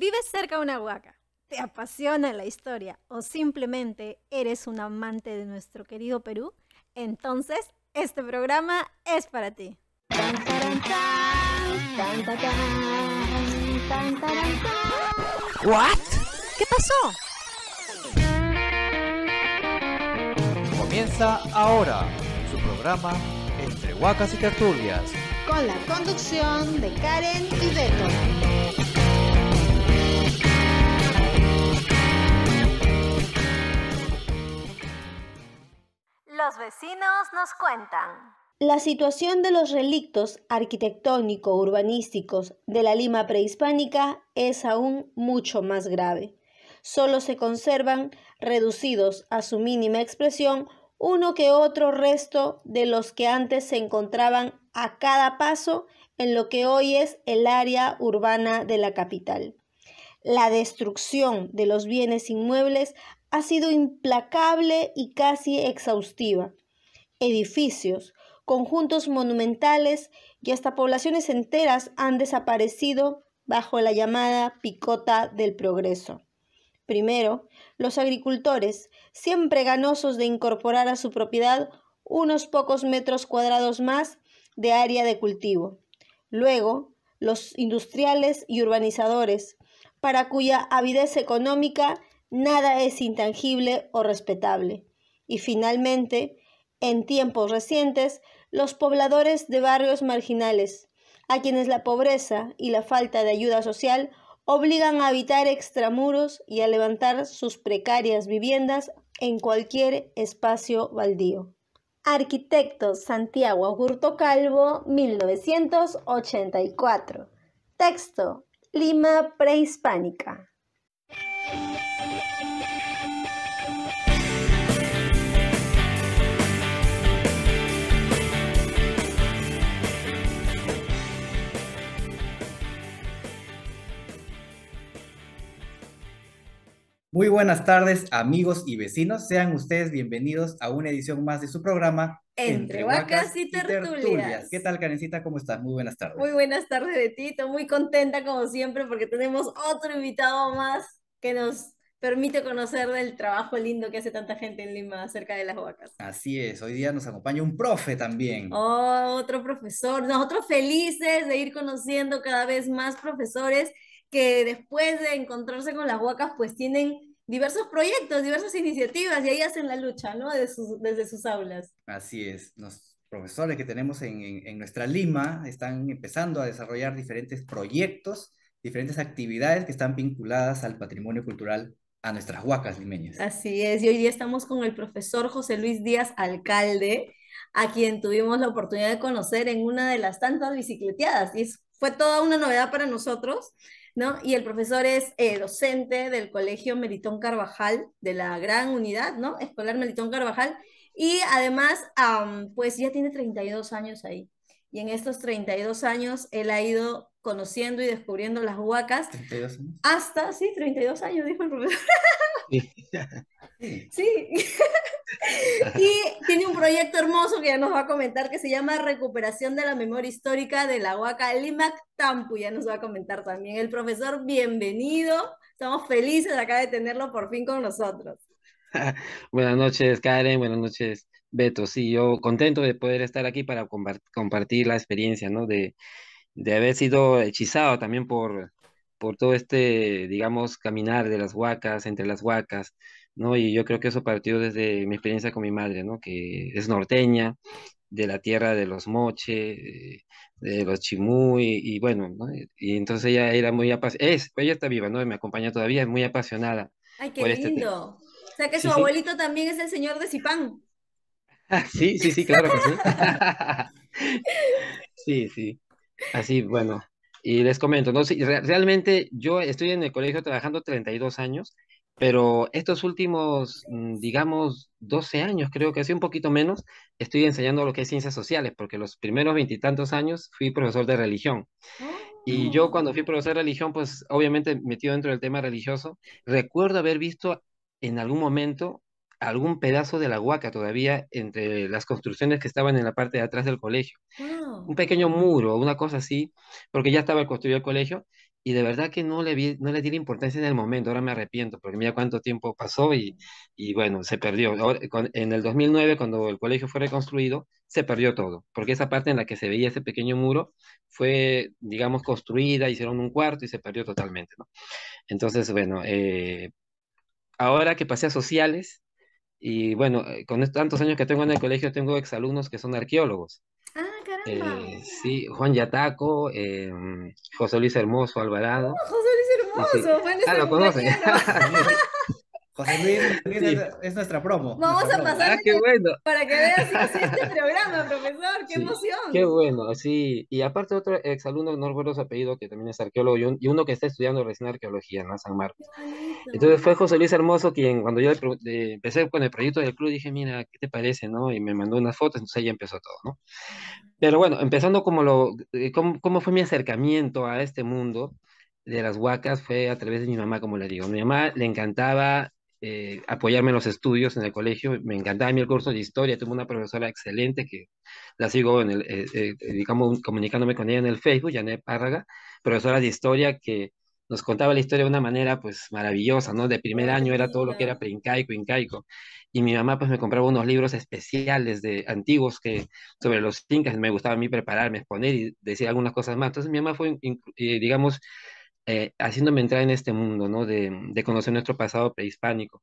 ¿Vives cerca de una huaca? ¿Te apasiona la historia? ¿O simplemente eres un amante de nuestro querido Perú? Entonces, este programa es para ti. ¿Qué pasó? Comienza ahora su programa Entre Huacas y Tertulias. Con la conducción de Karen y Beto. los vecinos nos cuentan. La situación de los relictos arquitectónico-urbanísticos de la Lima prehispánica es aún mucho más grave. Solo se conservan, reducidos a su mínima expresión, uno que otro resto de los que antes se encontraban a cada paso en lo que hoy es el área urbana de la capital. La destrucción de los bienes inmuebles ha sido implacable y casi exhaustiva. Edificios, conjuntos monumentales y hasta poblaciones enteras han desaparecido bajo la llamada picota del progreso. Primero, los agricultores, siempre ganosos de incorporar a su propiedad unos pocos metros cuadrados más de área de cultivo. Luego, los industriales y urbanizadores, para cuya avidez económica nada es intangible o respetable. Y finalmente, en tiempos recientes, los pobladores de barrios marginales, a quienes la pobreza y la falta de ayuda social obligan a habitar extramuros y a levantar sus precarias viviendas en cualquier espacio baldío. Arquitecto Santiago Agurto Calvo, 1984. Texto: Lima prehispánica. Muy buenas tardes, amigos y vecinos. Sean ustedes bienvenidos a una edición más de su programa Entre, vacas y, Tertulias. ¿Qué tal, Karencita? ¿Cómo estás? Muy buenas tardes. Muy buenas tardes de Tito. Muy contenta, como siempre, porque tenemos otro invitado más que nos permite conocer del trabajo lindo que hace tanta gente en Lima acerca de las vacas. Así es, hoy día nos acompaña un profe también. Oh, otro profesor. Nosotros felices de ir conociendo cada vez más profesores que después de encontrarse con las huacas, pues tienen diversos proyectos, diversas iniciativas y ahí hacen la lucha, ¿no? De sus, desde sus aulas. Así es, los profesores que tenemos en, en nuestra Lima están empezando a desarrollar diferentes proyectos, diferentes actividades que están vinculadas al patrimonio cultural a nuestras huacas limeñas. Así es, y hoy día estamos con el profesor José Luis Díaz Alcalde, a quien tuvimos la oportunidad de conocer en una de las tantas bicicleteadas, y fue toda una novedad para nosotros y el profesor es eh, docente del Colegio Meritón Carvajal, de la gran unidad, ¿no? Escolar Meritón Carvajal. Y además, pues ya tiene 32 años ahí. Y en estos 32 años, él ha ido conociendo y descubriendo las huacas. ¿32 años? Hasta, sí, 32 años, dijo el profesor. Sí. y tiene un proyecto hermoso que ya nos va a comentar que se llama Recuperación de la Memoria Histórica de la Huaca Limac Tampu. Ya nos va a comentar también el profesor. Bienvenido. Estamos felices acá de tenerlo por fin con nosotros. buenas noches, Karen. Buenas noches, Beto. Sí, yo contento de poder estar aquí para compartir la experiencia, ¿no? De, de haber sido hechizado también por, por todo este, digamos, caminar de las huacas, entre las huacas, ¿no? Y yo creo que eso partió desde mi experiencia con mi madre, ¿no? Que es norteña, de la tierra de los moche, de los chimú, y, bueno, ¿no? Y entonces ella era muy apasionada, es, ella está viva, ¿no? me acompaña todavía, es muy apasionada. Ay, qué este lindo. o sea que su abuelito también es el señor de Zipán. Ah, sí, sí, sí, claro que sí. sí, sí. Así, bueno. Y les comento, ¿no? Sí, realmente yo estoy en el colegio trabajando 32 años pero estos últimos, mm, digamos, 12 años, creo que hace un poquito menos, estoy enseñando lo que es ciencias sociales, porque los primeros veintitantos años fui profesor de religión. Y yo cuando fui oh. profesor de religión, pues obviamente metido dentro del tema religioso, recuerdo haber visto en algún momento algún pedazo de la huaca todavía entre las construcciones que estaban en la parte de atrás del colegio. Un pequeño muro, una cosa así, porque ya estaba construido el colegio, y de verdad que no le, no le di la importancia en el momento, ahora me arrepiento, porque mira cuánto tiempo pasó y, bueno, se perdió. Ahora, en el 2009, cuando el colegio fue reconstruido, se perdió todo, porque esa parte en la que se veía ese pequeño muro fue, digamos, construida, hicieron un cuarto y se perdió totalmente, Entonces, bueno, eh, ahora que pasé a sociales, y bueno, eh, con tantos años que tengo en el colegio, tengo exalumnos que son arqueólogos. Eh, sí, Juan Yataco, eh, José Luis Hermoso Alvarado. Oh, José Luis Hermoso, bueno, Ah, lo conocen. José Luis, es, nuestra promo. Vamos a pasar ah, para que veas este programa, profesor. ¡Qué emoción! Qué bueno, sí. Y aparte otro exalumno, no recuerdo su apellido, que también es arqueólogo, y, uno que está estudiando recién arqueología en San Marcos. Entonces fue José Luis Hermoso quien, cuando yo empecé con el proyecto del club, dije, mira, ¿qué te parece? ¿no? Y me mandó unas fotos, entonces ahí empezó todo, ¿no? Pero bueno, empezando como lo, eh, cómo fue mi acercamiento a este mundo, de las huacas fue a través de mi mamá, como le digo. Mi mamá le encantaba eh, apoyarme en los estudios en el colegio. Me encantaba a mí el curso de historia. Tuve una profesora excelente que la sigo, en el, eh, eh, digamos, comunicándome con ella en el Facebook, Janet Párraga, profesora de historia que nos contaba la historia de una manera pues maravillosa, ¿no? De primer año era todo lo que era preincaico, incaico. Y mi mamá pues me compraba unos libros especiales de antiguos que sobre los incas me gustaba a mí prepararme, exponer y decir algunas cosas más. Entonces mi mamá fue, digamos, eh, haciéndome entrar en este mundo, ¿no? De, conocer nuestro pasado prehispánico.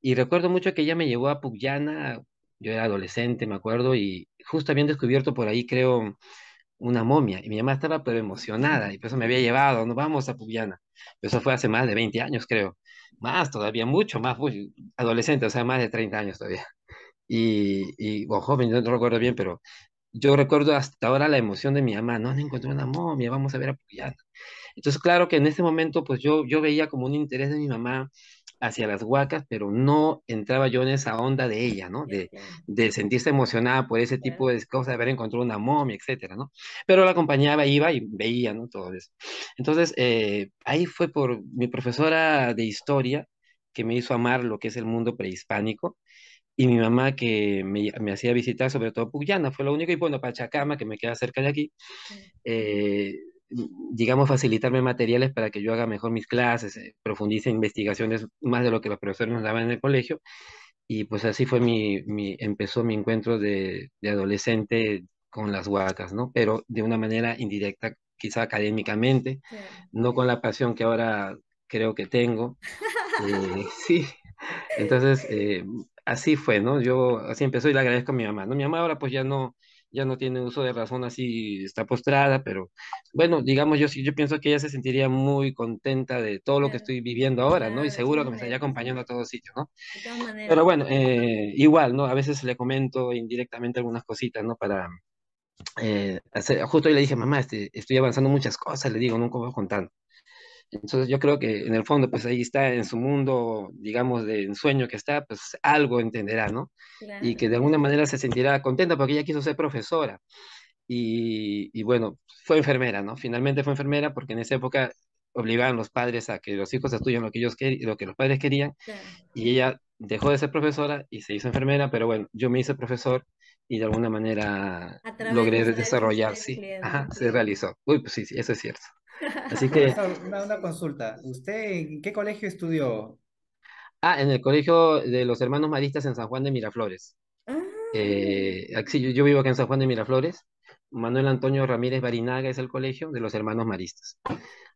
Y recuerdo mucho que ella me llevó a Pugliana, yo era adolescente, me acuerdo, y justo habían descubierto por ahí, creo, una momia. Y mi mamá estaba pero emocionada, y por pues eso me había llevado, No vamos a Pugyana. Eso fue hace más de 20 años, creo. Más todavía, mucho más, adolescente, o sea, más de 30 años todavía. Y, y joven, no, recuerdo bien, pero yo recuerdo hasta ahora la emoción de mi mamá, no, no encontré una momia, vamos a ver a Pugliana. Entonces, claro que en ese momento, pues yo, yo veía como un interés de mi mamá hacia las huacas, pero no entraba yo en esa onda de ella, ¿no? De, de sentirse emocionada por ese tipo de cosas, de haber encontrado una momia, etcétera, ¿no? Pero la acompañaba, iba y veía, ¿no? Todo eso. Entonces, eh, ahí fue por mi profesora de historia que me hizo amar lo que es el mundo prehispánico y mi mamá que me, me hacía visitar sobre todo Puyana, fue lo único, y bueno, Pachacama, que me queda cerca de aquí, eh, digamos, facilitarme materiales para que yo haga mejor mis clases, eh, profundice en investigaciones más de lo que los profesores nos daban en el colegio. Y pues así fue mi, mi empezó mi encuentro de, de adolescente con las huacas, ¿no? Pero de una manera indirecta, quizá académicamente, no con la pasión que ahora creo que tengo. Eh, sí, entonces eh, así fue, ¿no? Yo así empezó y le agradezco a mi mamá, ¿no? Mi mamá ahora pues ya no, ya no tiene uso de razón así, está postrada, pero bueno, digamos, yo, yo pienso que ella se sentiría muy contenta de todo lo que estoy viviendo ahora, ¿no? Y seguro que me estaría acompañando a todos sitios, ¿no? Pero bueno, eh, igual, ¿no? A veces le comento indirectamente algunas cositas, ¿no? Para... Eh, hacer, justo hoy le dije, mamá, este, estoy avanzando muchas cosas, le digo, nunca voy contando. Entonces yo creo que en el fondo, pues ahí está, en su mundo, digamos, de ensueño que está, pues algo entenderá, ¿no? Y que de alguna manera se sentirá contenta porque ella quiso ser profesora. Y, y, bueno, fue enfermera, ¿no? Finalmente fue enfermera porque en esa época obligaban los padres a que los hijos estudien lo que ellos lo que los padres querían y ella dejó de ser profesora y se hizo enfermera, pero bueno, yo me hice profesor y de alguna manera logré desarrollar, sí, Ajá, se realizó. Uy, pues sí, sí, eso es cierto. Así que... Una, consulta. ¿Usted en qué colegio estudió? Ah, en el colegio de los hermanos maristas en San Juan de Miraflores. Ah. Eh, yo vivo acá en San Juan de Miraflores. Manuel Antonio Ramírez Barinaga es el colegio de los hermanos maristas.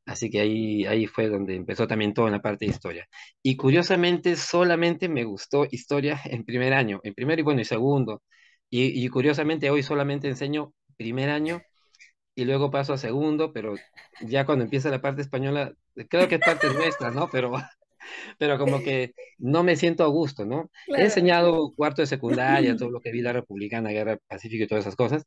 Así que ahí, ahí fue donde empezó también toda la parte de historia. Y curiosamente, solamente me gustó historia en primer año, en primero y bueno, y segundo. Y, y curiosamente, hoy solamente enseño primer año y luego paso a segundo, pero ya cuando empieza la parte española, creo que es parte nuestra, ¿no? Pero, pero como que no me siento a gusto, ¿no? He enseñado cuarto de secundaria, todo lo que vi la Republicana, Guerra pacífica y todas esas cosas,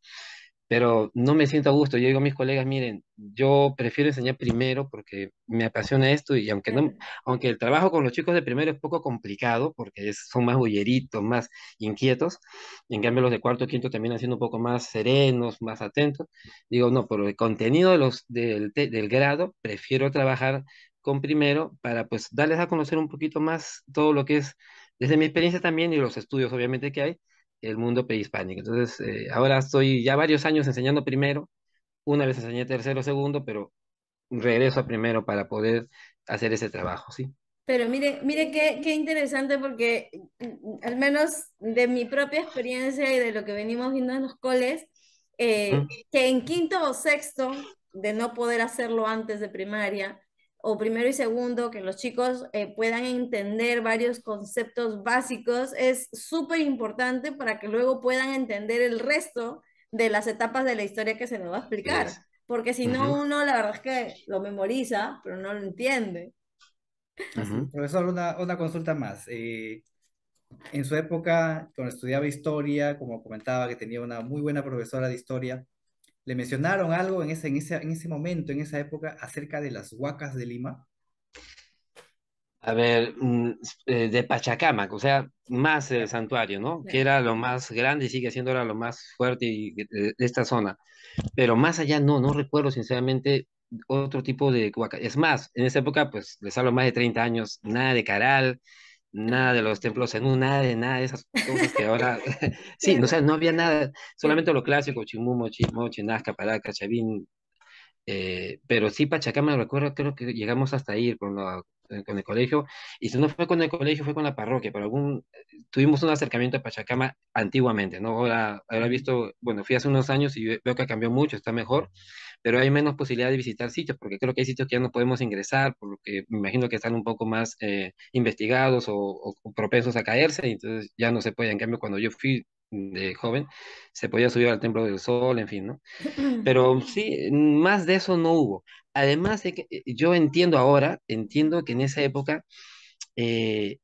pero no me siento a gusto. Yo digo a mis colegas, miren, yo prefiero enseñar primero porque me apasiona esto y aunque, no, aunque el trabajo con los chicos de primero es poco complicado porque es, son más bulleritos, más inquietos, en cambio los de cuarto, quinto también sido un poco más serenos, más atentos, digo, no, por el contenido de los, del, del grado, prefiero trabajar con primero para pues darles a conocer un poquito más todo lo que es, desde mi experiencia también y los estudios obviamente que hay, el mundo prehispánico. Entonces, eh, ahora estoy ya varios años enseñando primero, una vez enseñé tercero, segundo, pero regreso a primero para poder hacer ese trabajo, ¿sí? Pero mire, mire qué, qué, interesante porque mm, al menos de mi propia experiencia y de lo que venimos viendo en los coles, eh, que en quinto o sexto, de no poder hacerlo antes de primaria, o primero y segundo, que los chicos eh, puedan entender varios conceptos básicos, es súper importante para que luego puedan entender el resto de las etapas de la historia que se nos va a explicar. Porque si no, uno la verdad es que lo memoriza, pero no lo entiende. Profesor, una, consulta más. Eh, en su época, cuando estudiaba historia, como comentaba que tenía una muy buena profesora de historia, ¿Le mencionaron algo en ese, en ese, en ese momento, en esa época, acerca de las huacas de Lima? A ver, mm, eh, de Pachacamac, o sea, más el santuario, ¿no? Que era lo más grande y sigue siendo ahora lo más fuerte eh, de esta zona. Pero más allá, no, no recuerdo sinceramente otro tipo de huaca. Es más, en esa época, pues les hablo más de 30 años, nada de caral, nada de los templos en un, nada de nada de esas cosas que ahora, sí, no, no había nada, solamente lo clásico, Chimú, Mochi, Nazca, Paraca, Chavín, eh, pero sí, Pachacama, recuerdo, creo que llegamos hasta ir con, eh, con el colegio, y si no fue con el colegio, fue con la parroquia, pero algún, tuvimos un acercamiento a Pachacama antiguamente, ¿no? Ahora, ahora he visto, bueno, fui hace unos años y veo que cambió mucho, está mejor, pero hay menos posibilidad de visitar sitios, porque creo que hay sitios que ya no podemos ingresar, porque me imagino que están un poco más eh, investigados o, propensos a caerse, entonces ya no se puede. En cambio, cuando yo fui de joven, se podía subir al Templo del Sol, en fin, ¿no? Pero sí, más de eso no hubo. Además, que eh, yo entiendo ahora, entiendo que en esa época... Eh,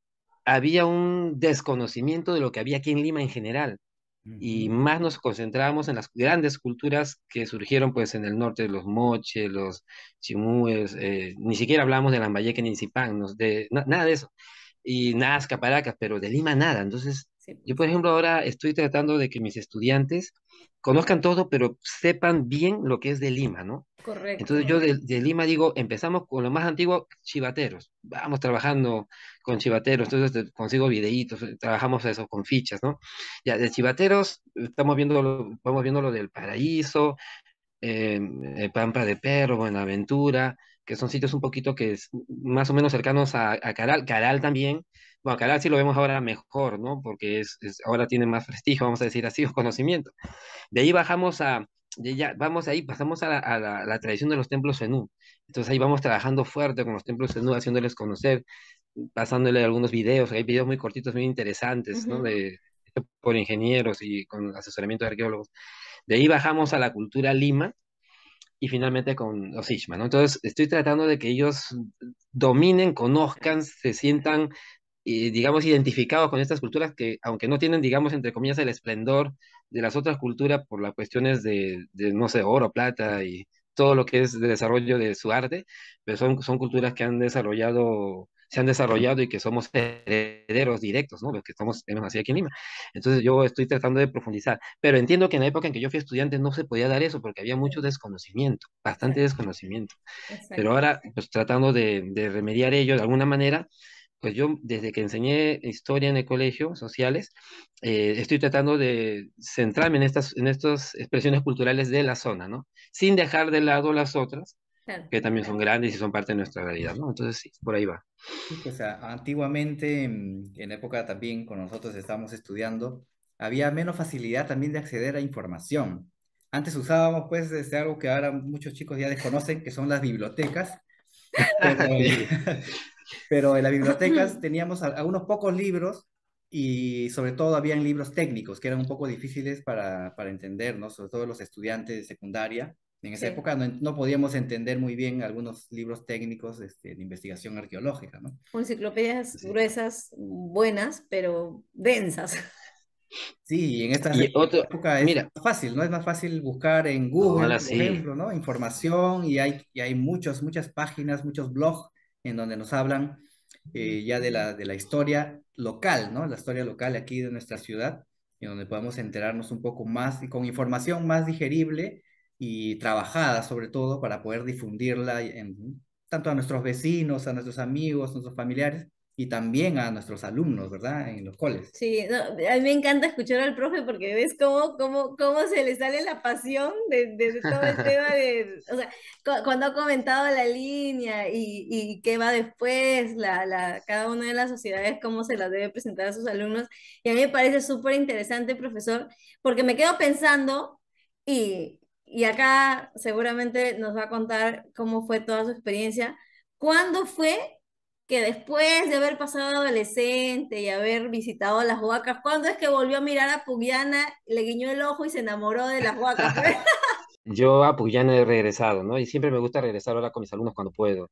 había un desconocimiento de lo que había aquí en Lima en general y más nos concentramos en las grandes culturas que surgieron pues en el norte, los moches, los chimúes, eh, ni siquiera hablamos de Lambayeque ni Zipán, de, nada de eso, y Nazca, Paracas, pero de Lima nada, entonces yo pues. por ejemplo ahora estoy tratando de que mis estudiantes conozcan todo, pero sepan bien lo que es de Lima, ¿no? Correcto. Entonces yo de, Lima digo, empezamos con lo más antiguo, chivateros. Vamos trabajando con chivateros, entonces consigo videitos, trabajamos eso con fichas, ¿no? Ya de chivateros estamos viendo, vamos viendo lo del paraíso, eh, eh, Pampa de Perro, Buenaventura, que son sitios un poquito que es más o menos cercanos a, a Caral, Caral también, bueno, Alcaraz sí lo vemos ahora mejor, ¿no? Porque es, ahora tiene más prestigio, vamos a decir así, o conocimiento. De ahí bajamos a, ya, vamos ahí, pasamos a, la, tradición de los templos Zenú. Entonces ahí vamos trabajando fuerte con los templos Zenú, haciéndoles conocer, pasándoles algunos videos, hay videos muy cortitos, muy interesantes, ¿no? De, por ingenieros y con asesoramiento de arqueólogos. De ahí bajamos a la cultura Lima y finalmente con los Ishma, ¿no? Entonces estoy tratando de que ellos dominen, conozcan, se sientan y, digamos, identificados con estas culturas que, aunque no tienen, digamos, entre comillas, el esplendor de las otras culturas por las cuestiones de, no sé, oro, plata y todo lo que es de desarrollo de su arte, pero son, son culturas que han desarrollado, se han desarrollado y que somos herederos directos, ¿no? Los que estamos, tenemos así aquí en Lima. Entonces yo estoy tratando de profundizar, pero entiendo que en la época en que yo fui estudiante no se podía dar eso porque había mucho desconocimiento, bastante desconocimiento. Pero ahora, pues tratando de, de remediar ello de alguna manera, pues yo desde que enseñé historia en el colegio, sociales, eh, estoy tratando de centrarme en estas, en estas expresiones culturales de la zona, ¿no? Sin dejar de lado las otras, que también son grandes y son parte de nuestra realidad, ¿no? Entonces, sí, por ahí va. o sea pues, antiguamente, mm, en época también con nosotros estábamos estudiando, había menos facilidad también de acceder a información. Antes usábamos, pues, este, algo que ahora muchos chicos ya desconocen, que son las bibliotecas. pero en las bibliotecas teníamos algunos pocos libros y sobre todo habían libros técnicos que eran un poco difíciles para, para entender, ¿no? sobre todo los estudiantes de secundaria. En esa época no, podíamos entender muy bien algunos libros técnicos este, de investigación arqueológica. ¿no? Enciclopedias gruesas, buenas, pero densas. Sí, en esta época es mira, fácil, ¿no? Es más fácil buscar en Google, por ejemplo, ¿no? Información y hay, y hay muchos, muchas páginas, muchos blogs en donde nos hablan eh, ya de la, de la historia local, ¿no? La historia local aquí de nuestra ciudad, en donde podemos enterarnos un poco más y con información más digerible y trabajada sobre todo para poder difundirla en, tanto a nuestros vecinos, a nuestros amigos, a nuestros familiares, y también a nuestros alumnos, ¿verdad? En los coles. Sí, a mí me encanta escuchar al profe porque ves cómo, cómo, cómo se le sale la pasión de, todo el tema de, o sea, cuando ha comentado la línea y, qué va después, la, la, cada una de las sociedades, cómo se las debe presentar a sus alumnos. Y a mí me parece súper interesante, profesor, porque me quedo pensando y, y acá seguramente nos va a contar cómo fue toda su experiencia. ¿Cuándo fue que después de haber pasado adolescente y haber visitado las huacas, ¿cuándo es que volvió a mirar a Pugliana, le guiñó el ojo y se enamoró de las huacas? Yo a Pugliana he regresado, ¿no? Y siempre me gusta regresar ahora con mis alumnos cuando puedo.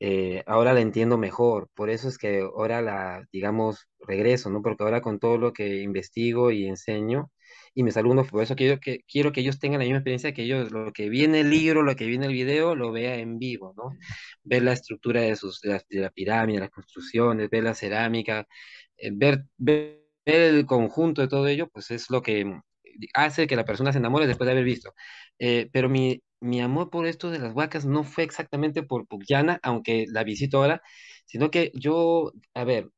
Eh, ahora la entiendo mejor, por eso es que ahora la, digamos, regreso, ¿no? Porque ahora con todo lo que investigo y enseño, y mis alumnos, por eso quiero que, quiero que ellos tengan la misma experiencia que ellos, lo que viene el libro, lo que viene el video, lo vea en vivo, ¿no? Ver la estructura de, sus, de, la, pirámide, las construcciones, ver la cerámica, eh, ver, el conjunto de todo ello, pues es lo que mm, hace que la persona se enamore después de haber visto. Eh, pero mi, mi amor por esto de las huacas no fue exactamente por Pugliana, aunque la visito ahora, sino que yo, a ver,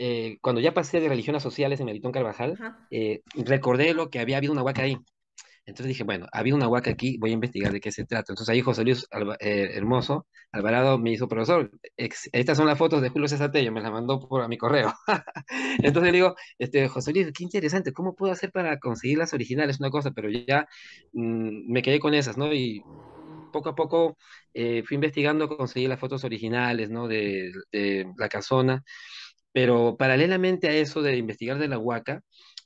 eh, cuando ya pasé de religiones sociales en Meritón Carvajal, eh, recordé lo que había habido una huaca ahí. Entonces dije, bueno, ha habido una huaca aquí, voy a investigar de qué se trata. Entonces ahí José Luis eh, Hermoso Alvarado me hizo, profesor, estas son las fotos de Julio César Tello, me las mandó por mi correo. Entonces le digo, este, José Luis, qué interesante, ¿cómo puedo hacer para conseguir las originales? Una cosa, pero ya mm, me quedé con esas, ¿no? Y poco a poco fui investigando, conseguí las fotos originales, ¿no? De, de la casona. Pero paralelamente a eso de investigar de la Huaca,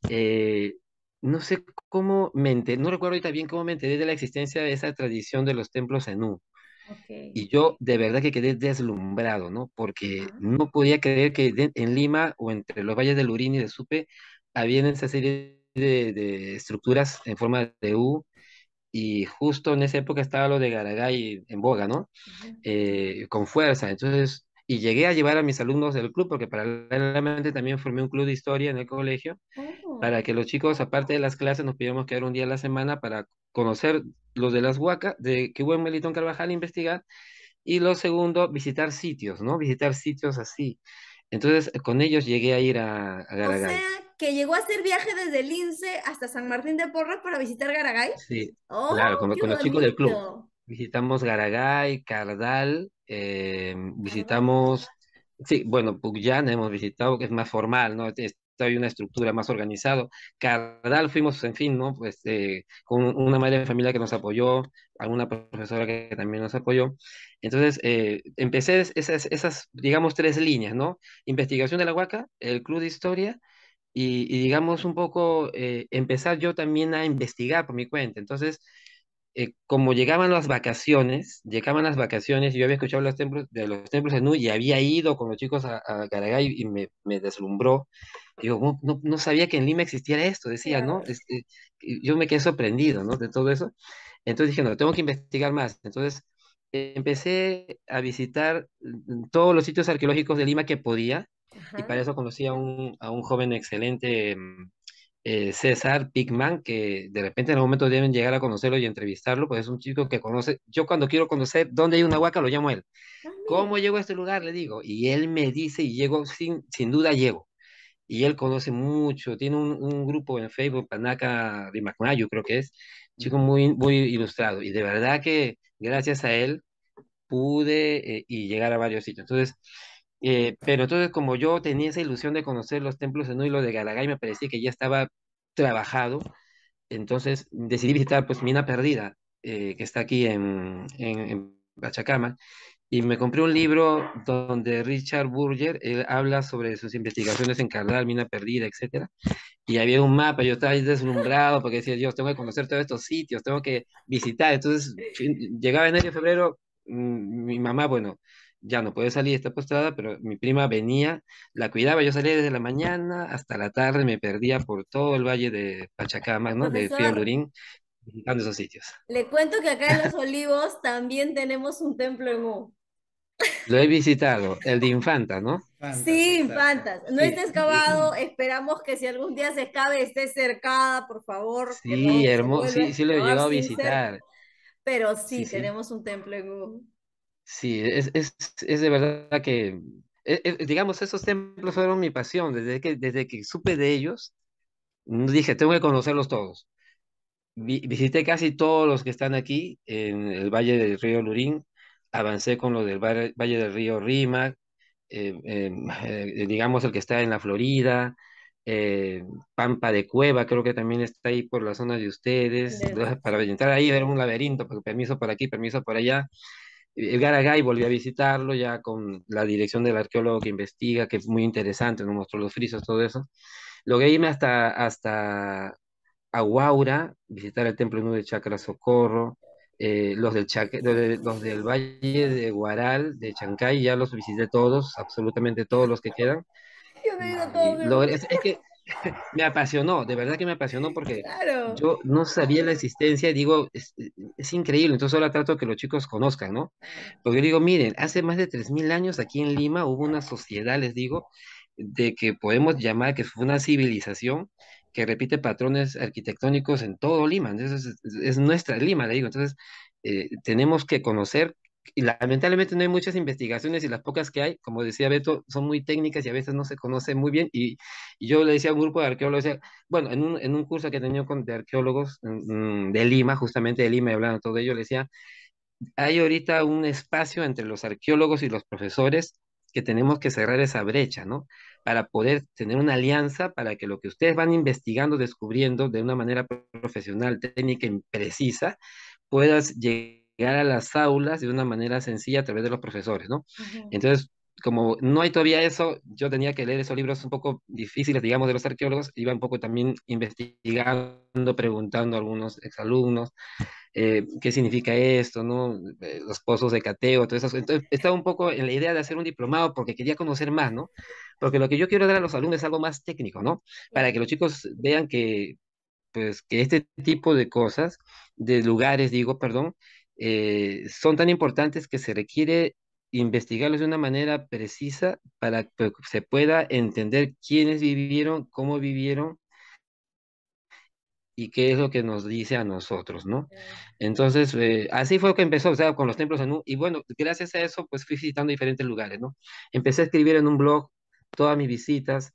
eh, no sé cómo me enteré, no recuerdo ahorita bien cómo me enteré de la existencia de esa tradición de los templos en U, Y yo de verdad que quedé deslumbrado, ¿no? Porque no podía creer que en Lima o entre los valles del Urín y de Supe habían esa serie de, estructuras en forma de U y justo en esa época estaba lo de Garagay en boga, ¿no? Eh, con fuerza. Entonces y llegué a llevar a mis alumnos del club, porque paralelamente también formé un club de historia en el colegio, para oh. que los chicos, aparte de las clases, nos pudiéramos quedar un día a la semana para conocer los de las huacas, de que buen Melitón Carvajal, investigar, y lo segundo, visitar sitios, ¿no? Visitar sitios así. Entonces, con ellos llegué a ir a, Garagay. O sea, que llegó a hacer viaje desde Lince hasta San Martín de Porras para visitar Garagay. Sí, claro, oh, con los chicos del club. Visitamos Garagay, Cardal, eh, visitamos, sí, bueno, Pugyan hemos visitado, que es más formal, ¿no? hay una estructura más organizada. Cardal fuimos, en fin, ¿no? Pues eh, con una madre de familia que nos apoyó, alguna profesora que también nos apoyó. Entonces, eh, empecé esas, esas, digamos, tres líneas, ¿no? Investigación de la Huaca, el Club de Historia, y, digamos un poco empezar yo también a investigar por mi cuenta. Entonces, eh, como llegaban las vacaciones, llegaban las vacaciones, yo había escuchado los templos, de los templos de Nu y había ido con los chicos a, a y me, deslumbró. Digo, no, sabía que en Lima existiera esto, decía, ¿no? Este, yo me quedé sorprendido, ¿no? De todo eso. Entonces dije, no, tengo que investigar más. Entonces empecé a visitar mm, todos los sitios arqueológicos de Lima que podía y para eso conocí a un, a un joven excelente mm, eh, César Pigman, que de repente en algún momento deben llegar a conocerlo y entrevistarlo, pues es un chico que conoce, yo cuando quiero conocer dónde hay una huaca lo llamo él. Ah, ¿Cómo llego a este lugar? Le digo, y él me dice y llego, sin, sin duda llego. Y él conoce mucho, tiene un, grupo en Facebook, Panaca de creo que es, chico muy, muy ilustrado. Y de verdad que gracias a él pude eh, y llegar a varios sitios. Entonces, eh, pero entonces, como yo tenía esa ilusión de conocer los templos en y lo de Galagay, me parecía que ya estaba trabajado, entonces decidí visitar pues Mina Perdida, eh, que está aquí en, en, en, y me compré un libro donde Richard Burger habla sobre sus investigaciones en Cardal, Mina Perdida, etc. Y había un mapa, yo estaba deslumbrado porque decía, Dios, tengo que conocer todos estos sitios, tengo que visitar. Entonces, llegaba enero y febrero, mm, mi mamá, bueno, ya no puede salir, está postrada, pero mi prima venía, la cuidaba, yo salía desde la mañana hasta la tarde, me perdía por todo el valle de Pachacama, ¿no? de Lurín, visitando esos sitios. Le cuento que acá en Los Olivos también tenemos un templo en U. Lo he visitado, el de Infanta, ¿no? sí, Infanta. No está excavado, esperamos que si algún día se excave esté cercada, por favor. Sí, hermoso, sí, sí lo he llegado a visitar. Pero sí, tenemos un templo en U. Sí, es, de verdad que, e, e, digamos, esos templos fueron mi pasión. Desde que, desde que supe de ellos, mm, dije, tengo que conocerlos todos. visité casi todos los que están aquí en el Valle del Río Lurín. Avancé con los del Valle del Río Rímac, eh, eh, eh, digamos, el que está en la Florida, Pampa de Cueva, creo que también está ahí por la zona de ustedes. para entrar ahí era un laberinto, pues, permiso por aquí, permiso por allá el Garagay volví a visitarlo ya con la dirección del arqueólogo que investiga, que es muy interesante, nos mostró los frisos, todo eso. Logré irme hasta, hasta Aguaura, visitar el templo de Chacra Socorro, eh, los, del Chaque los, del Valle de Guaral, de Chancay, ya los visité todos, absolutamente todos los que quedan. es que me apasionó, de verdad que me apasionó porque yo no sabía la existencia, digo, es, increíble, entonces ahora trato que los chicos conozcan, ¿no? Porque yo digo, miren, hace más de 3.000 años aquí en Lima hubo una sociedad, les digo, de que podemos llamar que fue una civilización que repite patrones arquitectónicos en todo Lima, es, nuestra Lima, le digo, entonces eh, tenemos que conocer y lamentablemente no hay muchas investigaciones y las pocas que hay, como decía Beto, son muy técnicas y a veces no se conocen muy bien. Y, yo le decía a un grupo de arqueólogos, bueno, en un, curso que he tenido con, de arqueólogos mm, mm, de Lima, justamente de Lima, y hablando todo ello, le decía, hay ahorita un espacio entre los arqueólogos y los profesores que tenemos que cerrar esa brecha, ¿no? Para poder tener una alianza para que lo que ustedes van investigando, descubriendo de una manera profesional, técnica y precisa, puedas llegar llegar a las aulas de una manera sencilla a través de los profesores, ¿no? Entonces, como no hay todavía eso, yo tenía que leer esos libros un poco difíciles, digamos, de los arqueólogos, iba un poco también investigando, preguntando a algunos exalumnos eh, qué significa esto, ¿no? Eh, los pozos de cateo, todo eso. Entonces, estaba un poco en la idea de hacer un diplomado porque quería conocer más, ¿no? Porque lo que yo quiero dar a los alumnos es algo más técnico, ¿no? Para que los chicos vean que, pues, que este tipo de cosas, de lugares, digo, perdón, eh, son tan importantes que se requiere investigarlos de una manera precisa para que se pueda entender quiénes vivieron, cómo vivieron y qué es lo que nos dice a nosotros, ¿no? Entonces, eh, así fue que empezó, o sea, con los templos U, y bueno, gracias a eso, pues fui visitando diferentes lugares, ¿no? Empecé a escribir en un blog todas mis visitas,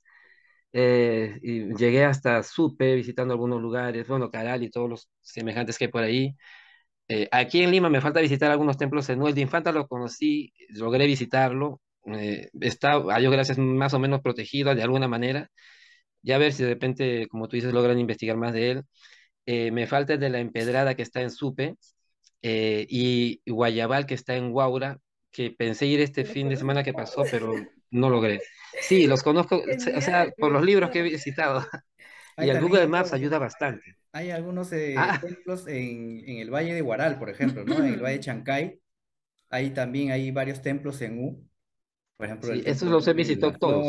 eh, y llegué hasta Supe visitando algunos lugares, bueno, Caral y todos los semejantes que hay por ahí, eh, aquí en Lima me falta visitar algunos templos en el de Infanta, lo conocí, logré visitarlo. Eh, está, a gracias, más o menos protegido de alguna manera. Ya a ver si de repente, como tú dices, logran investigar más de él. Eh, me falta el de la empedrada que está en Supe y Guayabal que está en Guaura, que pensé ir este fin de semana que pasó, pero no logré. Sí, los conozco, o sea, por los libros que he visitado. Y el Google Maps ayuda bastante. Hay algunos eh, ah. templos en, el Valle de Guaral, por ejemplo, ¿no? En el Valle de Chancay. Ahí también hay varios templos en U. Por ejemplo, esos los he visitado todos.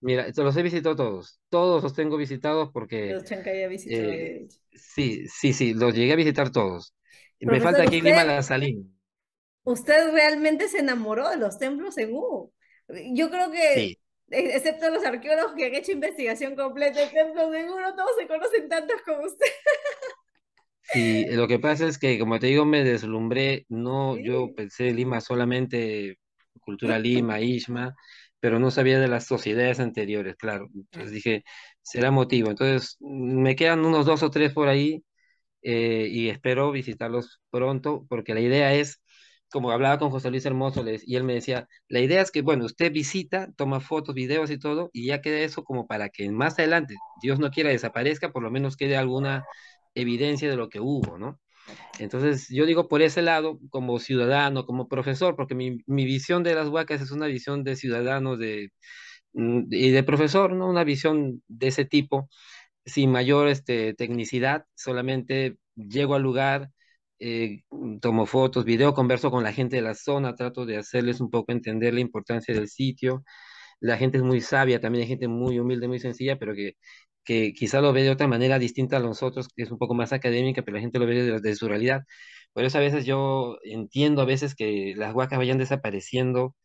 Mira, Mira, los he visitado todos. Todos los tengo visitados porque... Los Chancay ha visitado. Eh, sí, sí, sí, los llegué a visitar todos. Me falta aquí en Lima la Salín. Usted realmente se enamoró de los templos en U. Yo creo que e-, excepto los arqueólogos que han hecho investigación completa de de uno, todos se conocen tantos como usted. Sí, lo que pasa es que, como te digo, me deslumbré, no, yo pensé Lima solamente cultura Lima, Isma, pero no sabía de las sociedades anteriores, claro. Entonces dije, será motivo. Entonces, me quedan unos dos o tres por ahí eh, y espero visitarlos pronto, porque la idea es como hablaba con José Luis Hermoso, y él me decía, la idea es que, bueno, usted visita, toma fotos, videos y todo, y ya queda eso como para que más adelante, Dios no quiera desaparezca, por lo menos quede alguna evidencia de lo que hubo, ¿no? Entonces, yo digo por ese lado, como ciudadano, como profesor, porque mi, visión de las huacas es una visión de ciudadano mm, y de profesor, ¿no? Una visión de ese tipo, sin mayor este, tecnicidad, solamente llego al lugar, eh, tomo fotos, video, converso con la gente de la zona, trato de hacerles un poco entender la importancia del sitio. La gente es muy sabia, también hay gente muy humilde, muy sencilla, pero que, que quizá lo ve de otra manera distinta a nosotros, que es un poco más académica, pero la gente lo ve desde de su realidad. Por eso a veces yo entiendo a veces que las huacas vayan desapareciendo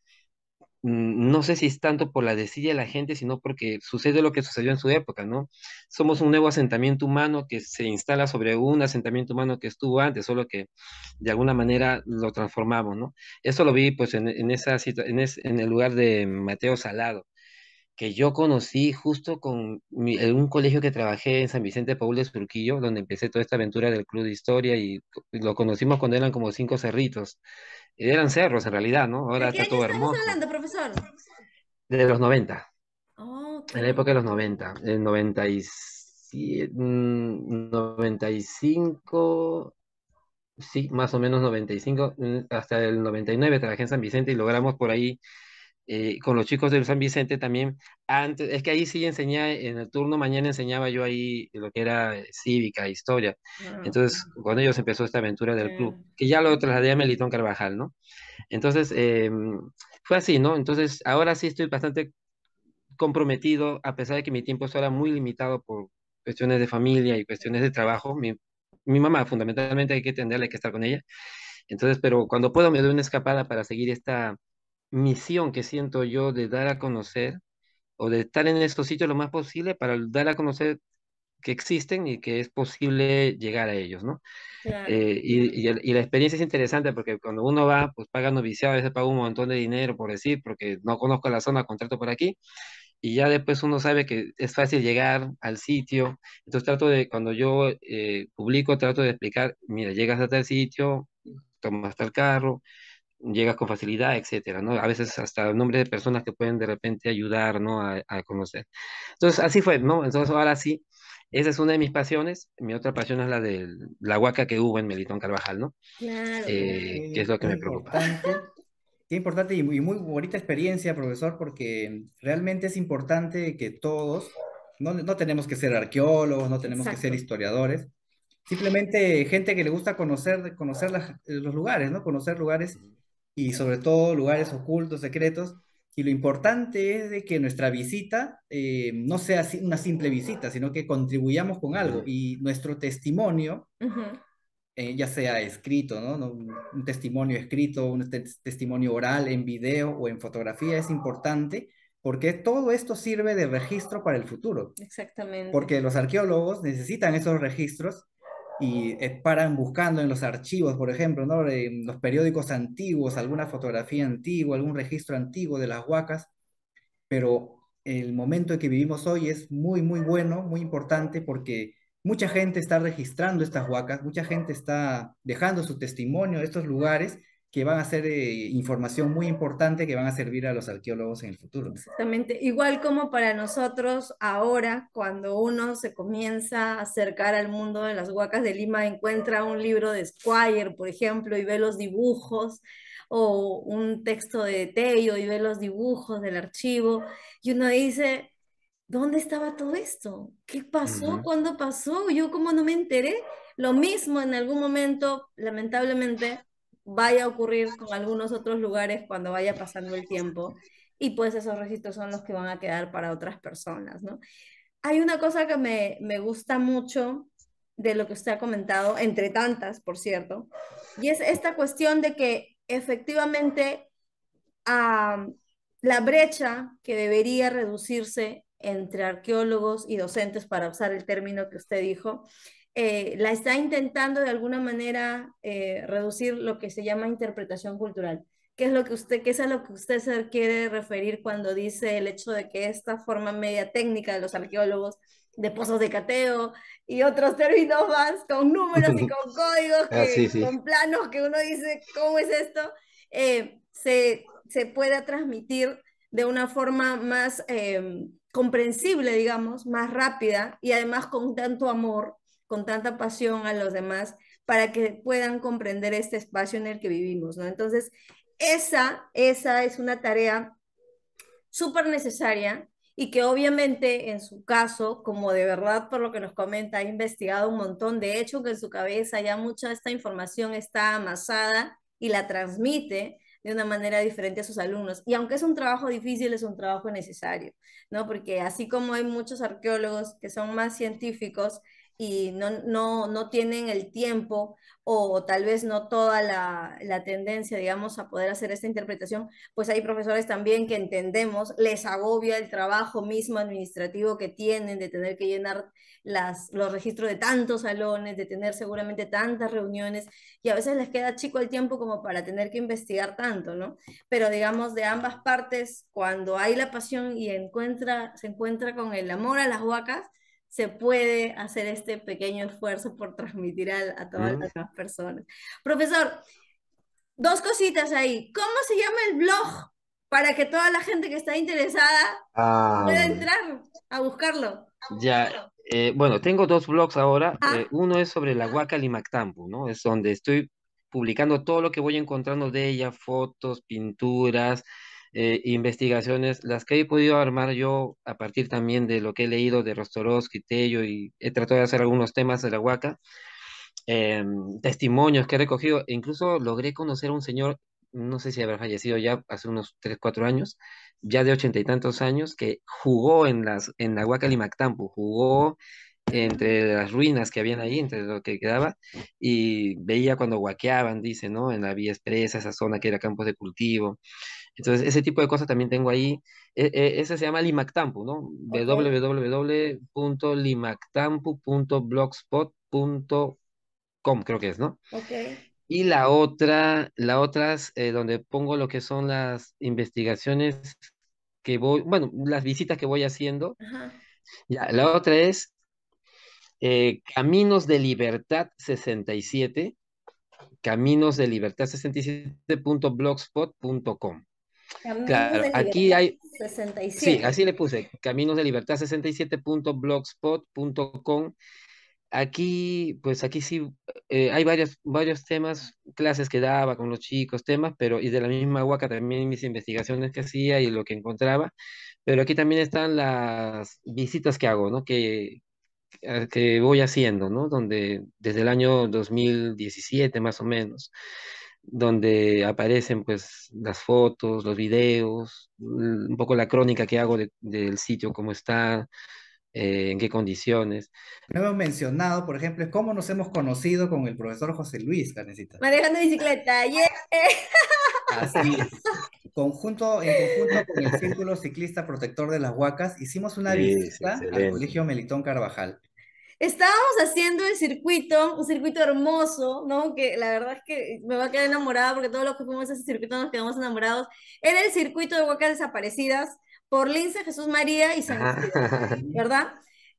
Mm, no sé si es tanto por la desidia de la gente, sino porque sucede lo que sucedió en su época, ¿no? Somos un nuevo asentamiento humano que se instala sobre un asentamiento humano que estuvo antes, solo que de alguna manera lo transformamos, ¿no? Eso lo vi pues en, esa en, en el lugar de Mateo Salado que yo conocí justo con un colegio que trabajé en San Vicente Paul de Surquillo, donde empecé toda esta aventura del club de historia y lo conocimos cuando eran como cinco cerritos. Eran cerros en realidad, ¿no? Ahora está todo hermoso. hablando, profesor? De los 90. En la época de los 90, en y 95, mm, sí, más o menos 95, mm, hasta el 99 trabajé en San Vicente y logramos por ahí eh, con los chicos del San Vicente también. Antes, es que ahí sí enseñé, en el turno mañana enseñaba yo ahí lo que era eh, cívica, historia. Ah, Entonces, con ellos empezó esta aventura del club, que ya lo trasladé a Melitón Carvajal, ¿no? Entonces, em, fue así, ¿no? Entonces, ahora sí estoy bastante comprometido, a pesar de que mi tiempo ahora muy limitado por cuestiones de familia y cuestiones de trabajo. Mi, mi mamá, fundamentalmente, hay que tenerla, hay que estar con ella. Entonces, pero cuando puedo me doy una escapada para seguir esta misión que siento yo de dar a conocer o de estar en estos sitios lo más posible para dar a conocer que existen y que es posible llegar a ellos, ¿no? Eh, y, la experiencia es interesante porque cuando uno va, pues paga noviciado, a veces paga un montón de dinero, por decir, porque no conozco la zona, contrato por aquí, y ya después uno sabe que es fácil llegar al sitio. Entonces trato de, cuando yo eh, publico, trato de explicar, mira, llegas hasta el sitio, tomas el carro, llegas con facilidad, etcétera, ¿no? A veces hasta el nombre de personas que pueden de repente ayudar, ¿no? A, conocer. Entonces, así fue, ¿no? Entonces, ahora sí, esa es una de mis pasiones. Mi otra pasión es la de la huaca que hubo en Melitón Carvajal, ¿no? Claro. Eh, que es lo que me preocupa. Qué importante y muy, muy, bonita experiencia, profesor, porque realmente es importante que todos, no, no tenemos que ser arqueólogos, no tenemos que ser historiadores, simplemente gente que le gusta conocer, conocer los lugares, ¿no? Conocer lugares y sobre todo lugares ocultos, secretos. Y lo importante es de que nuestra visita eh, no sea una simple visita, sino que contribuyamos con algo. Y nuestro testimonio, eh, ya sea escrito, ¿no? Un, testimonio escrito, un testimonio oral, en video o en fotografía, es importante porque todo esto sirve de registro para el futuro. Exactamente. Porque los arqueólogos necesitan esos registros y eh, paran buscando en los archivos, por ejemplo, ¿no? en los periódicos antiguos, alguna fotografía antigua, algún registro antiguo de las huacas, pero el momento en que vivimos hoy es muy, muy bueno, muy importante porque mucha gente está registrando estas huacas, mucha gente está dejando su testimonio de estos lugares que van a ser eh, información muy importante que van a servir a los arqueólogos en el futuro. Exactamente, igual como para nosotros ahora, cuando uno se comienza a acercar al mundo de las huacas de Lima, encuentra un libro de Squire, por ejemplo, y ve los dibujos, o un texto de Tello y ve los dibujos del archivo, y uno dice, ¿dónde estaba todo esto? ¿Qué pasó? ¿Cuándo pasó? ¿Yo cómo no me enteré? Lo mismo en algún momento, lamentablemente, vaya a ocurrir con algunos otros lugares cuando vaya pasando el tiempo. Y pues esos registros son los que van a quedar para otras personas, ¿no? Hay una cosa que me, me gusta mucho de lo que usted ha comentado, entre tantas, por cierto, y es esta cuestión de que efectivamente la brecha que debería reducirse entre arqueólogos y docentes, para usar el término que usted dijo, eh, la está intentando de alguna manera eh, reducir lo que se llama interpretación cultural. ¿Qué es, lo que usted, es a lo que usted se quiere referir cuando dice el hecho de que esta forma media técnica de los arqueólogos de pozos de cateo y otros términos más con números y con ah, códigos, con planos que uno dice, ¿cómo es esto? Eh, se, se, pueda transmitir de una forma más comprensible, digamos, más rápida y además con tanto amor con tanta pasión a los demás para que puedan comprender este espacio en el que vivimos, ¿no? Entonces, esa, esa es una tarea súper necesaria y que obviamente en su caso, como de verdad por lo que nos comenta, ha investigado un montón, de hecho que en su cabeza ya mucha de esta información está amasada y la transmite de una manera diferente a sus alumnos. Y aunque es un trabajo difícil, es un trabajo necesario, ¿no? Porque así como hay muchos arqueólogos que son más científicos, y no, no, tienen el tiempo o tal vez no toda la, tendencia, digamos, a poder hacer esta interpretación, pues hay profesores también que entendemos, les agobia el trabajo mismo administrativo que tienen de tener que llenar las, los registros de tantos salones, de tener seguramente tantas reuniones, y a veces les queda chico el tiempo como para tener que investigar tanto, ¿no? Pero digamos, de ambas partes, cuando hay la pasión y encuentra, se encuentra con el amor a las huacas, se puede hacer este pequeño esfuerzo por transmitir a, todas las personas. Profesor, dos cositas ahí. ¿Cómo se llama el blog para que toda la gente que está interesada ah, pueda entrar a buscarlo? Ya, eh, bueno, tengo dos blogs ahora. Ah. Eh, uno es sobre la Huaca Limactampu, ¿no? Es donde estoy publicando todo lo que voy encontrando de ella, fotos, pinturas, eh, investigaciones, las que he podido armar yo a partir también de lo que he leído de Rostorovsky, Tello, y he tratado de hacer algunos temas de la Huaca, em, testimonios que he recogido, e incluso logré conocer a un señor, no sé si habrá fallecido ya hace unos 3, 4 años, ya de ochenta y tantos años, que jugó en, las, en la Huaca Limactampu, jugó entre las ruinas que habían ahí, entre lo que quedaba, y veía cuando guaqueaban, dice, ¿no? En la vía expresa, esa zona que era campos de cultivo. Entonces, ese tipo de cosas también tengo ahí. E, e, Esa se llama Limactampu, ¿no? www.limactampu.blogspot.com, creo que es, ¿no? Ok. Y la otra, la otra es eh, donde pongo lo que son las investigaciones que voy, bueno, las visitas que voy haciendo. la otra es eh, Caminos de Libertad 67, caminos de libertad 67.blogspot.com claro, aquí hay... Sí, así le puse, Caminos de Libertad 67.blogspot.com. Aquí, pues aquí sí, eh, hay varios, varios temas, clases que daba con los chicos, temas, pero y de la misma huaca también mis investigaciones que hacía y lo que encontraba, pero aquí también están las visitas que hago, ¿no? Que, eh, que voy haciendo, ¿no? Donde desde el año 2017 más o menos donde aparecen pues las fotos, los videos, un poco la crónica que hago del sitio, cómo está, eh, en qué condiciones. No hemos mencionado, por ejemplo, cómo nos hemos conocido con el profesor José Luis, carnesita. Manejando bicicleta, Así es. Conjunto, en conjunto con el Círculo Ciclista Protector de las Huacas, hicimos una visita al Colegio Melitón Carvajal. Estábamos haciendo el circuito, un circuito hermoso, ¿no? Que la verdad es que me va a quedar enamorada porque todos los que fuimos a ese circuito nos quedamos enamorados. Era el circuito de Huacas Desaparecidas por Lince, Jesús María y San ¿verdad?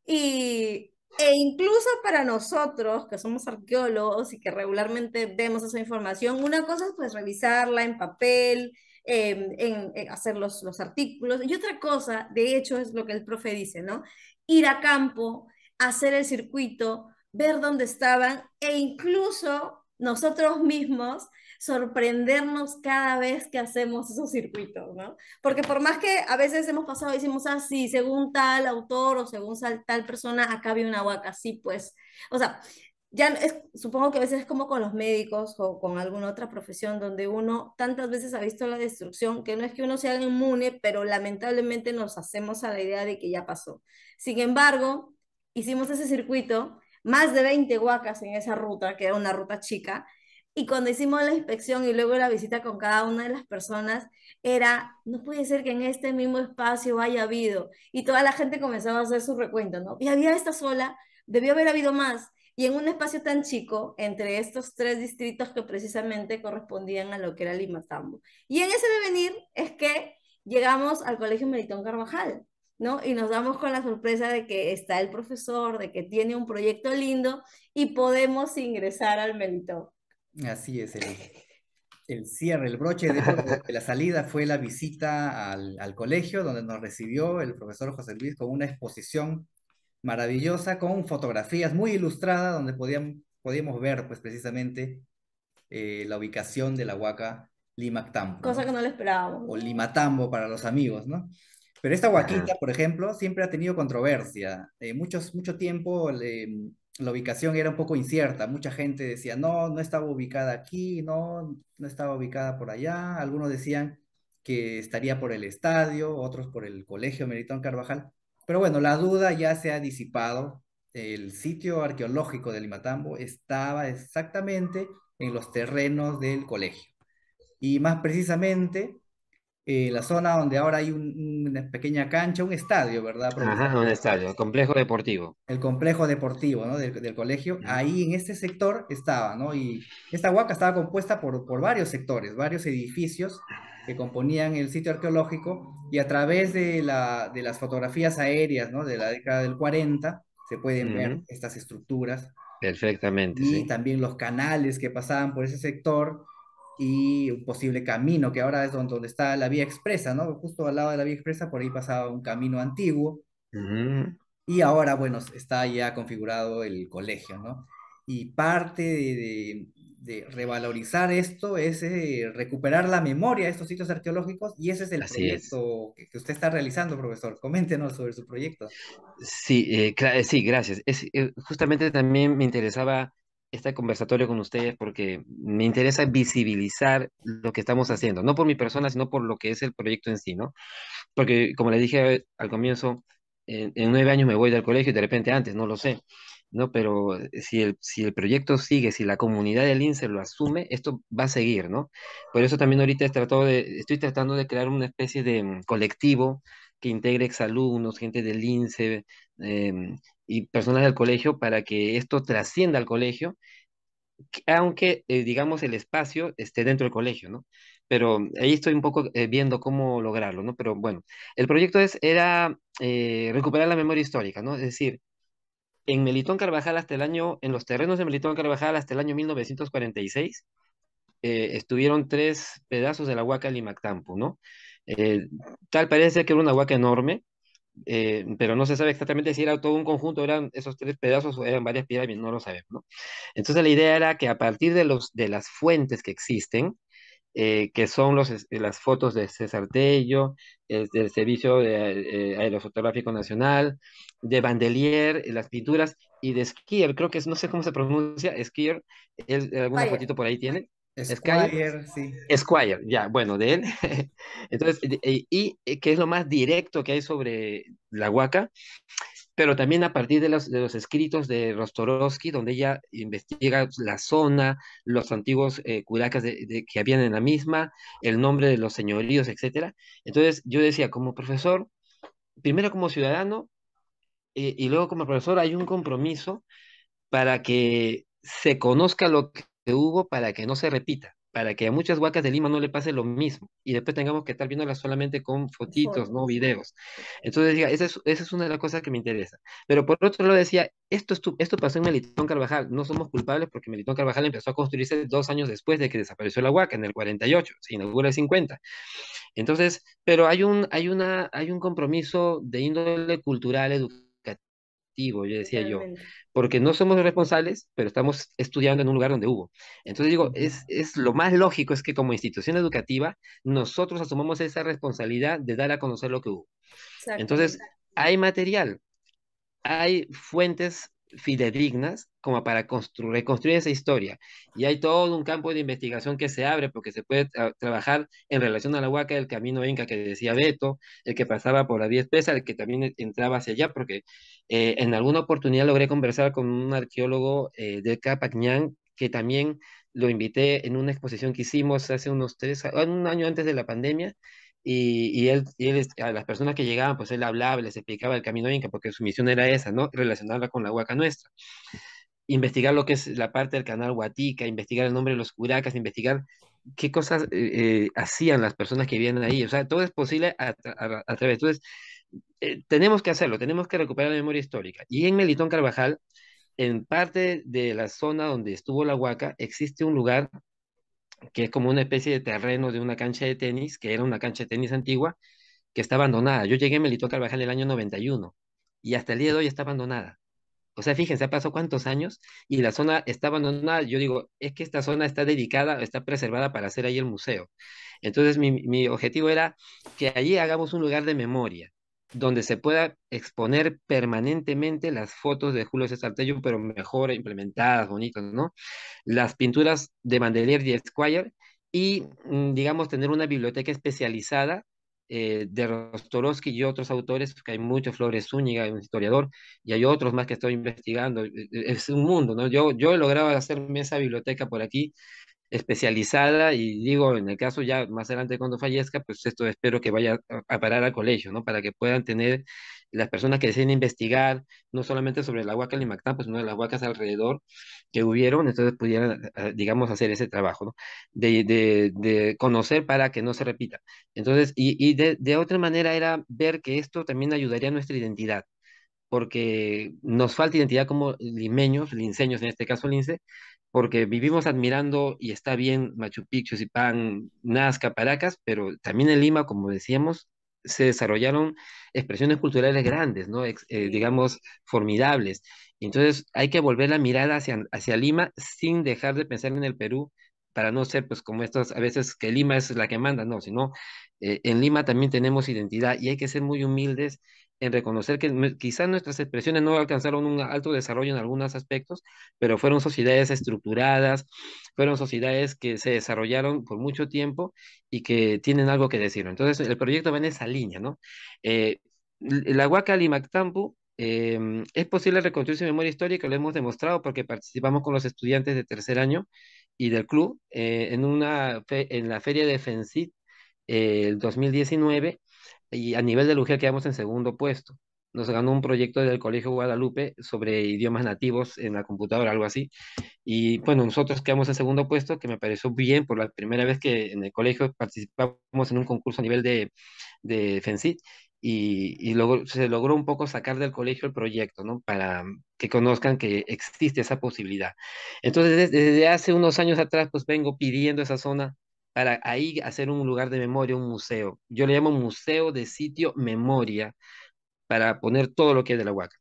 Y, e incluso para nosotros, que somos arqueólogos y que regularmente vemos esa información, una cosa es pues revisarla en papel, em, hacer los, los artículos, y otra cosa, de hecho, es lo que el profe dice, ¿no? Ir a campo, hacer el circuito, ver dónde estaban e incluso nosotros mismos sorprendernos cada vez que hacemos esos circuitos, ¿no? Porque por más que a veces hemos pasado y decimos así, ah, según tal autor o según tal persona, acá había una huaca, sí, pues, o sea, ya supongo que a veces es como con los médicos o con alguna otra profesión donde uno tantas veces ha visto la destrucción que no es que uno sea inmune, pero lamentablemente nos hacemos a la idea de que ya pasó. Sin embargo, hicimos ese circuito, más de 20 huacas en esa ruta, que era una ruta chica, y cuando hicimos la inspección y luego la visita con cada una de las personas, era, no puede ser que en este mismo espacio haya habido, y toda la gente comenzaba a hacer su recuento, ¿no? Y había esta sola, debió haber habido más, y en un espacio tan chico, entre estos tres distritos que precisamente correspondían a lo que era Lima Tambo. Y en ese devenir es que llegamos al Colegio Meritón Carvajal, ¿no? Y nos damos con la sorpresa de que está el profesor, de que tiene un proyecto lindo y podemos ingresar al Melitón. Así es, el, el cierre, el broche de, la salida fue la visita al, al, colegio, donde nos recibió el profesor José Luis con una exposición maravillosa, con fotografías muy ilustradas, donde podían, podíamos ver pues precisamente eh, la ubicación de la huaca Limactambo. Cosa que no le esperábamos. O Limatambo para los amigos, ¿no? Pero esta huaquita, por ejemplo, siempre ha tenido controversia. Eh, muchos, mucho tiempo la ubicación era un poco incierta. Mucha gente decía, no, no estaba ubicada aquí, no, no estaba ubicada por allá. Algunos decían que estaría por el estadio, otros por el colegio Meritón Carvajal. Pero bueno, la duda ya se ha disipado. El sitio arqueológico de Limatambo estaba exactamente en los terrenos del colegio. Y más precisamente, eh, la zona donde ahora hay un una pequeña cancha, un estadio, ¿verdad? Ajá, un estadio, el complejo deportivo. El complejo deportivo, ¿no? Del, del colegio. Ahí en este sector estaba, ¿no? Y esta huaca estaba compuesta por, por varios sectores, varios edificios que componían el sitio arqueológico y a través de, la, de las fotografías aéreas, ¿no? De la década del 40 se pueden ver estas estructuras. Perfectamente. Y también los canales que pasaban por ese sector y un posible camino, que ahora es donde, está la vía expresa, ¿no? Justo al lado de la vía expresa, por ahí pasaba un camino antiguo. Mm. Y ahora, bueno, está ya configurado el colegio, ¿no? Y parte de, revalorizar esto es eh, recuperar la memoria de estos sitios arqueológicos y ese es el Así proyecto que usted está realizando, profesor. Coméntenos sobre su proyecto. Sí, eh, eh, sí gracias. Es, justamente también me interesaba esta conversatorio con ustedes porque me interesa visibilizar lo que estamos haciendo, no por mi persona, sino por lo que es el proyecto en sí, ¿no? Porque como les dije al comienzo, en, nueve años me voy del colegio y de repente antes, no lo sé, ¿no? Pero eh, si el, si el proyecto sigue, si la comunidad del INSE lo asume, esto va a seguir, ¿no? Por eso también ahorita he tratado de, estoy tratando de crear una especie de mm, colectivo que integre exalumnos, gente del INSE em, y personas del colegio para que esto trascienda al colegio, aunque eh, digamos el espacio esté dentro del colegio, ¿no? Pero ahí estoy un poco eh, viendo cómo lograrlo, ¿no? Pero bueno, el proyecto es, era eh, recuperar la memoria histórica, ¿no? Es decir, en Melitón Carvajal hasta el año, en los terrenos de Melitón Carvajal hasta el año 1946, estuvieron tres pedazos de la Huaca Limactampu, ¿no? Eh, tal parece que era una huaca enorme, eh, pero no se sabe exactamente si era todo un conjunto, eran esos tres pedazos o eran varias pirámides, no lo sabemos. Entonces la idea era que a partir de, los, de las fuentes que existen, eh, que son los, las fotos de César Tello, del Servicio de, Aerofotográfico Nacional, de Bandelier, las pinturas, y de Skier, creo que no sé cómo se pronuncia, Skier, él, alguna fotito por ahí tiene, Esquire, sí. Esquire, ya, bueno, de él. Entonces, eh, y, eh, que es lo más directo que hay sobre la huaca, pero también a partir de los, escritos de Rostorovsky, donde ella investiga la zona, los antiguos eh, curacas que habían en la misma, el nombre de los señoríos, etc. Entonces, yo decía, como profesor, primero como ciudadano y luego como profesor, hay un compromiso para que se conozca lo que hubo para que no se repita, para que a muchas huacas de Lima no le pase lo mismo y después tengamos que estar viéndolas solamente con fotitos, no videos. Entonces, esa es, una de las cosas que me interesa. Pero por otro lado decía, esto, esto pasó en Melitón Carvajal, no somos culpables porque Melitón Carvajal empezó a construirse dos años después de que desapareció la huaca, en el 48, se inaugura el 50. Entonces, pero hay un, hay una, hay un compromiso de índole cultural, educativa yo decía yo, porque no somos responsables, pero estamos estudiando en un lugar donde hubo. Entonces digo, es, es lo más lógico es que como institución educativa nosotros asumamos esa responsabilidad de dar a conocer lo que hubo. Entonces, hay material, hay fuentes fidedignas como para reconstruir esa historia. Y hay todo un campo de investigación que se abre porque se puede trabajar en relación a la Huaca, del camino Inca que decía Beto, el que pasaba por la vía espesa, el que también e-, entraba hacia allá, porque eh, en alguna oportunidad logré conversar con un arqueólogo eh, de Capacñán que también lo invité en una exposición que hicimos hace unos tres, un año antes de la pandemia, y, y, él, él, a las personas que llegaban, pues él hablaba, les explicaba el camino inca, porque su misión era esa, ¿no? Relacionarla con la huaca nuestra. Investigar lo que es la parte del canal Huatica, investigar el nombre de los curacas, investigar qué cosas eh, eh, hacían las personas que vienen ahí. O sea, todo es posible a, través. Entonces, eh, tenemos que hacerlo, tenemos que recuperar la memoria histórica. Y en Melitón Carvajal, en parte de la zona donde estuvo la huaca, existe un lugar que es como una especie de terreno de una cancha de tenis, que era una cancha de tenis antigua, que está abandonada. Yo llegué a Melito Carvajal en el año 91 y hasta el día de hoy está abandonada. O sea, fíjense, ha pasado cuántos años y la zona está abandonada. Yo digo, es que esta zona está dedicada, está preservada para hacer ahí el museo. Entonces, mi objetivo era que allí hagamos un lugar de memoria, donde se pueda exponer permanentemente las fotos de Julio César Tello, pero mejor implementadas, bonitas, ¿no? Las pinturas de Mandelier y Esquire y, mm, digamos, tener una biblioteca especializada eh, de Rostorowski y otros autores, que hay muchos, Flores Zúñiga, un historiador, y hay otros más que estoy investigando. E, e, es un mundo, ¿no? Yo, yo he logrado hacerme esa biblioteca por aquí especializada y digo, en el caso ya más adelante cuando fallezca, pues esto espero que vaya a parar al colegio, ¿no? Para que puedan tener las personas que deseen investigar, no solamente sobre la huaca Limactán, pues sino de las huacas alrededor que hubieron, entonces pudieran, eh, digamos, hacer ese trabajo, ¿no? De, de, de conocer para que no se repita. Entonces, y, y de, de otra manera era ver que esto también ayudaría a nuestra identidad porque nos falta identidad como limeños, linceños en este caso lince, porque vivimos admirando y está bien Machu Picchu, pan Nazca, Paracas, pero también en Lima, como decíamos, se desarrollaron expresiones culturales grandes, ¿no? Eh, digamos, formidables. Entonces hay que volver la mirada hacia, hacia Lima sin dejar de pensar en el Perú para no ser pues como estos, a veces que Lima es la que manda, no, sino eh, en Lima también tenemos identidad y hay que ser muy humildes en reconocer que quizás nuestras expresiones no alcanzaron un alto desarrollo en algunos aspectos, pero fueron sociedades estructuradas, fueron sociedades que se desarrollaron por mucho tiempo y que tienen algo que decir. Entonces, el proyecto va en esa línea, ¿no? Eh, la Huaca Limactampu em, es posible reconstruir su memoria histórica, lo hemos demostrado porque participamos con los estudiantes de tercer año y del club eh, en, una en la feria de FENCIT eh, el 2019 y a nivel de que quedamos en segundo puesto. Nos ganó un proyecto del Colegio Guadalupe sobre idiomas nativos en la computadora, algo así. Y bueno, nosotros quedamos en segundo puesto, que me pareció bien por la primera vez que en el colegio participamos en un concurso a nivel de, de FENCIT. Y, y se logró un poco sacar del colegio el proyecto, ¿no? Para que conozcan que existe esa posibilidad. Entonces, desde hace unos años atrás, pues vengo pidiendo esa zona para ahí hacer un lugar de memoria, un museo. Yo le llamo museo de sitio memoria para poner todo lo que es de la Huaca.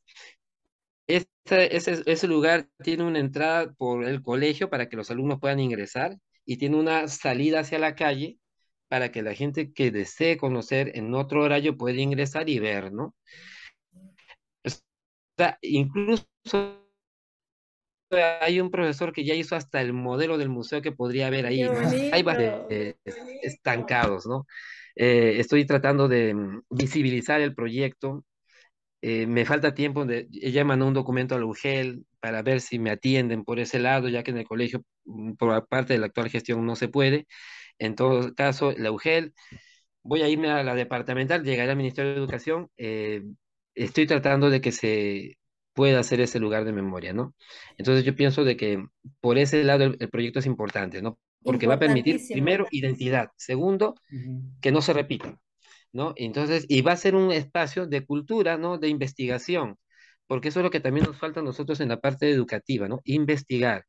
Este, ese, ese lugar tiene una entrada por el colegio para que los alumnos puedan ingresar y tiene una salida hacia la calle para que la gente que desee conocer en otro horario pueda ingresar y ver, ¿no? incluso hay un profesor que ya hizo hasta el modelo del museo que podría haber ahí. Hay varios estancados, ¿no? Eh, estoy tratando de mm, visibilizar el proyecto. Eh, me falta tiempo, de, ella mandó un documento al UGEL para ver si me atienden por ese lado, ya que en el colegio, mm, por parte de la actual gestión, no se puede. En todo caso, la UGEL, voy a irme a la departamental, llegaré al Ministerio de Educación. Eh, estoy tratando de que se pueda ser ese lugar de memoria, ¿no? Entonces yo pienso de que por ese lado el, proyecto es importante, ¿no? Porque va a permitir, primero, identidad, segundo, que no se repita, ¿no? Entonces, y va a ser un espacio de cultura, ¿no? De investigación, porque eso es lo que también nos falta a nosotros en la parte educativa, ¿no? Investigar.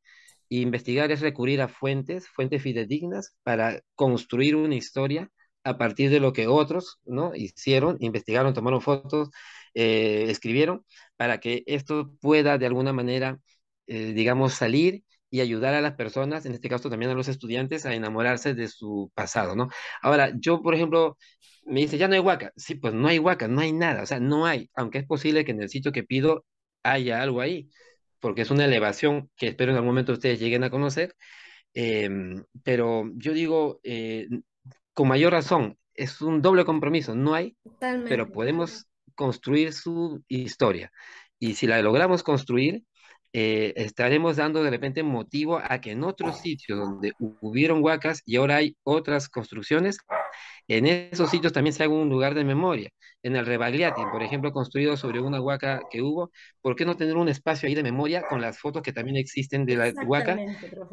investigar es recurrir a fuentes, fuentes fidedignas, para construir una historia a partir de lo que otros, ¿no? Hicieron, investigaron, tomaron fotos, eh, escribieron, para que esto pueda de alguna manera, eh, digamos, salir y ayudar a las personas, en este caso también a los estudiantes, a enamorarse de su pasado, ¿no? Ahora, yo, por ejemplo, me dice, ya no hay huaca. Sí, pues no hay huaca, no hay nada, o sea, no hay, aunque es posible que en el sitio que pido haya algo ahí, porque es una elevación que espero en algún momento ustedes lleguen a conocer, em, pero yo digo, eh, con mayor razón, es un doble compromiso, no hay, pero podemos construir su historia. Y si la logramos construir, eh, estaremos dando de repente motivo a que en otros sitios donde hubieron huacas y ahora hay otras construcciones, en esos sitios también se haga un lugar de memoria en el Rebagliati, por ejemplo, construido sobre una huaca que hubo, ¿por qué no tener un espacio ahí de memoria con las fotos que también existen de la huaca?